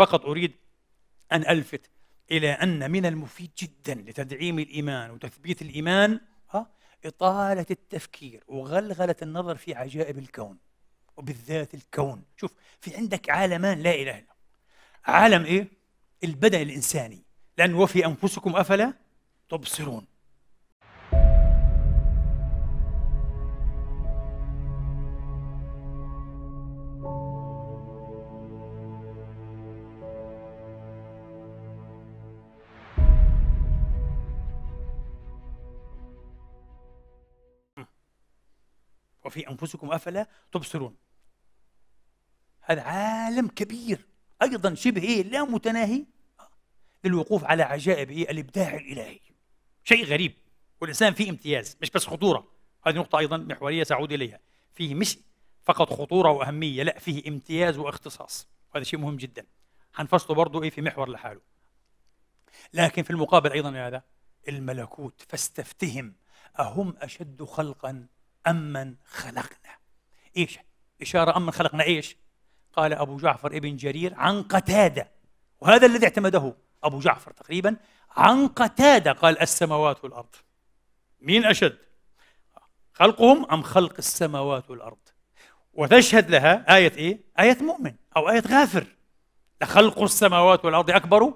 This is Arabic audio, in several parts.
فقط أريد أن ألفت إلى أن من المفيد جدا لتدعيم الإيمان وتثبيت الإيمان إطالة التفكير وغلغلة النظر في عجائب الكون وبالذات الكون شوف في عندك عالمان لا إله إلا عالم إيه؟ البدن الإنساني لأن وفي أنفسكم أفلا تبصرون وفي أنفسكم أفلا تبصرون هذا عالم كبير أيضا شبه إيه لا متناهي للوقوف على عجائب إيه الإبداع الإلهي شيء غريب والإنسان فيه امتياز مش بس خطورة هذه نقطة أيضا محورية سأعود إليها فيه مش فقط خطورة وأهمية لا فيه امتياز واختصاص وهذا شيء مهم جدا حنفصله برضه إيه في محور لحاله لكن في المقابل أيضا هذا الملكوت فاستفتهم أهم أشد خلقا أمن خلقنا إيش إشارة أمن خلقنا إيش قال أبو جعفر ابن جرير عن قتادة وهذا الذي اعتمده أبو جعفر تقريبا عن قتادة قال السماوات والأرض مين أشد خلقهم أم خلق السماوات والأرض وتشهد لها آية إيه؟ آية مؤمن أو آية غافر لخلق السماوات والأرض أكبر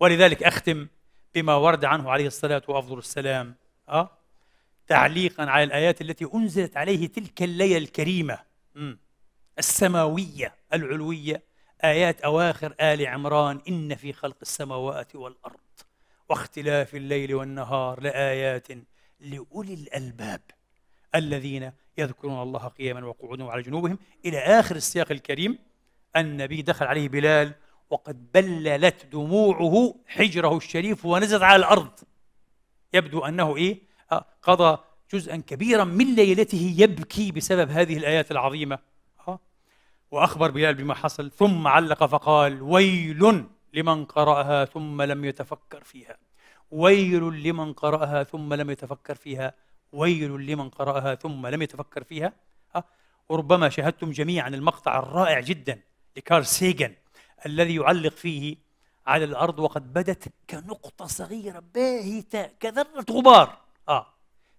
ولذلك أختم بما ورد عنه عليه الصلاة وأفضل السلام أه؟ تعليقا على الآيات التي أنزلت عليه تلك الليلة الكريمة السماوية العلوية آيات أواخر آل عمران إن في خلق السماوات والأرض واختلاف الليل والنهار لآيات لأولي الألباب الذين يذكرون الله قياما وقعودا وعلى جنوبهم إلى آخر السياق الكريم النبي دخل عليه بلال وقد بللت دموعه حجره الشريف ونزلت على الأرض يبدو أنه إيه قضى جزءا كبيرا من ليلته يبكي بسبب هذه الآيات العظيمة آه. وأخبر بلال بما حصل ثم علق فقال ويل لمن قرأها ثم لم يتفكر فيها ويل لمن قرأها ثم لم يتفكر فيها ويل لمن قرأها ثم لم يتفكر فيها آه. وربما شاهدتم جميعا المقطع الرائع جدا لكارل سيجن الذي يعلق فيه على الأرض وقد بدت كنقطة صغيرة باهتة كذرة غبار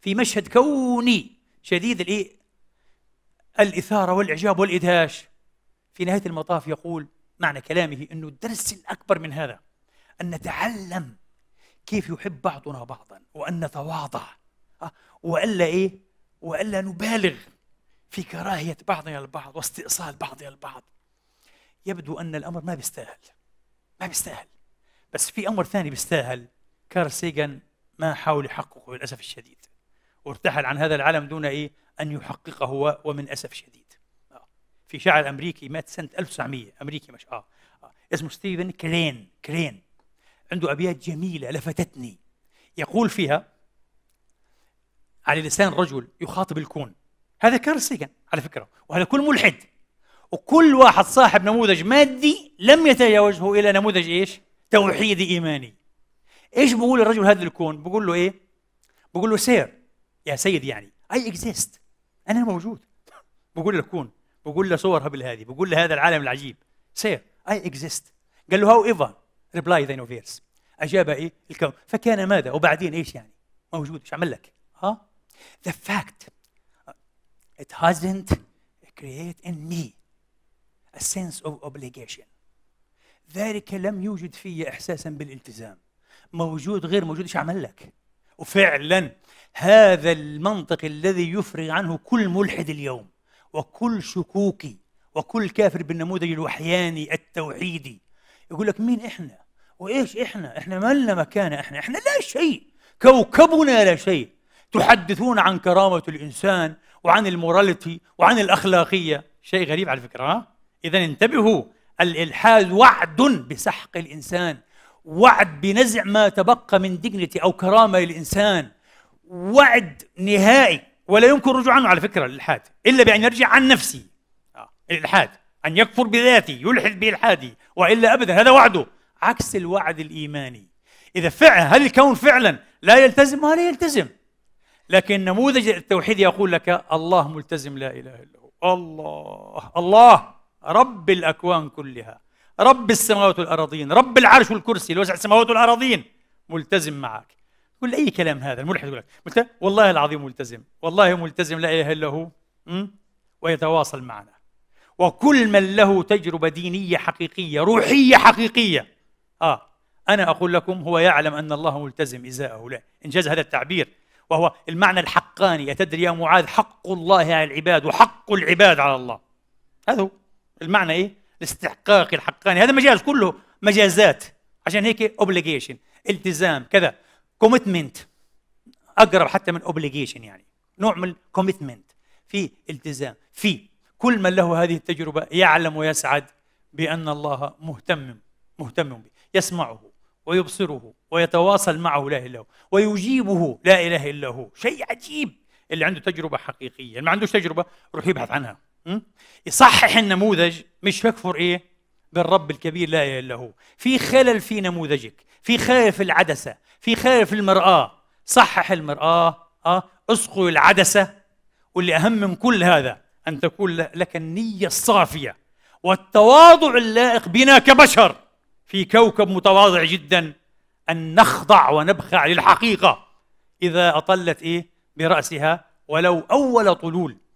في مشهد كوني شديد الايه الاثاره والاعجاب والادهاش في نهايه المطاف يقول معنى كلامه انه الدرس الاكبر من هذا ان نتعلم كيف يحب بعضنا بعضا وان نتواضع آه، والا ايه والا نبالغ في كراهيه بعضنا البعض واستئصال بعضنا البعض يبدو ان الامر ما بيستاهل ما بيستاهل بس في امر ثاني بيستاهل كارل سيجن ما حاول يحققه للاسف الشديد وارتحل عن هذا العالم دون إيه أن يحققه ومن أسف شديد آه. في شاعر أمريكي مات سنة 1900 أمريكي مش آه, آه. اسمه ستيفن كرين كرين عنده أبيات جميلة لفتتني يقول فيها على لسان رجل يخاطب الكون هذا كارل سيجن على فكرة وهذا كل ملحد وكل واحد صاحب نموذج مادي لم يتجاوزه إلى نموذج إيش؟ توحيدي إيماني إيش بقول الرجل هذا الكون؟ بقول له إيه؟ بقول له سير يا سيدي يعني اي اكزيست انا موجود بقول له كون بقول له صور هبل هذه بقول له هذا العالم العجيب سير اي اكزيست قال له هاو ايفر ريبلاي ذا نوفيرس اجاب ايه الكون فكان ماذا وبعدين ايش يعني موجود ايش عمل لك ها ذا فاكت ات hasn't كرييت ان مي ا سنس اوف obligation ذلك لم يوجد في احساسا بالالتزام موجود غير موجود ايش عمل لك وفعلا هذا المنطق الذي يفرغ عنه كل ملحد اليوم وكل شكوكي وكل كافر بالنموذج الوحياني التوحيدي يقول لك مين احنا وايش احنا احنا ما لنا مكان احنا احنا لا شيء كوكبنا لا شيء تحدثون عن كرامه الانسان وعن الموراليتي وعن الاخلاقيه شيء غريب على فكره ها اذا انتبهوا الالحاد وعد بسحق الانسان وعد بنزع ما تبقى من دجنة أو كرامة للإنسان وعد نهائي ولا يمكن الرجوع عنه على فكرة الإلحاد إلا بأن يرجع عن نفسي آه. الإلحاد أن يكفر بذاتي يلحد بالحادي وإلا أبدا هذا وعده عكس الوعد الإيماني إذا فعلا هل الكون فعلا لا يلتزم ولا يلتزم لكن نموذج التوحيد يقول لك الله ملتزم لا إله إلا هو الله الله رب الأكوان كلها رب السماوات والأراضين رب العرش والكرسي اللي وسع السماوات والأراضين ملتزم معك كل أي كلام هذا الملحد يقول لك والله العظيم ملتزم والله ملتزم لا إله إلا هو ويتواصل معنا وكل من له تجربة دينية حقيقية روحية حقيقية آه أنا أقول لكم هو يعلم أن الله ملتزم إزاءه له إنجاز هذا التعبير وهو المعنى الحقاني أتدري يا معاذ حق الله على العباد وحق العباد على الله هذا هو المعنى إيه؟ الاستحقاق الحقاني هذا مجاز كله مجازات عشان هيك اوبليجيشن التزام كذا كوميتمنت اقرب حتى من اوبليجيشن يعني نوع من الكوميتمنت في التزام في كل من له هذه التجربه يعلم ويسعد بان الله مهتم مهتم به يسمعه ويبصره ويتواصل معه لا اله الا هو ويجيبه لا اله الا هو شيء عجيب اللي عنده تجربه حقيقيه اللي ما عندوش تجربه روح يبحث عنها يصحح النموذج مش بكفر ايه بالرب الكبير لا اله الا هو في خلل في نموذجك في خلل في العدسه في خلل في المراه صحح المراه اه اسقوا العدسه واللي اهم من كل هذا ان تكون لك النيه الصافيه والتواضع اللائق بنا كبشر في كوكب متواضع جدا ان نخضع ونبخع للحقيقه اذا اطلت ايه براسها ولو اول طلول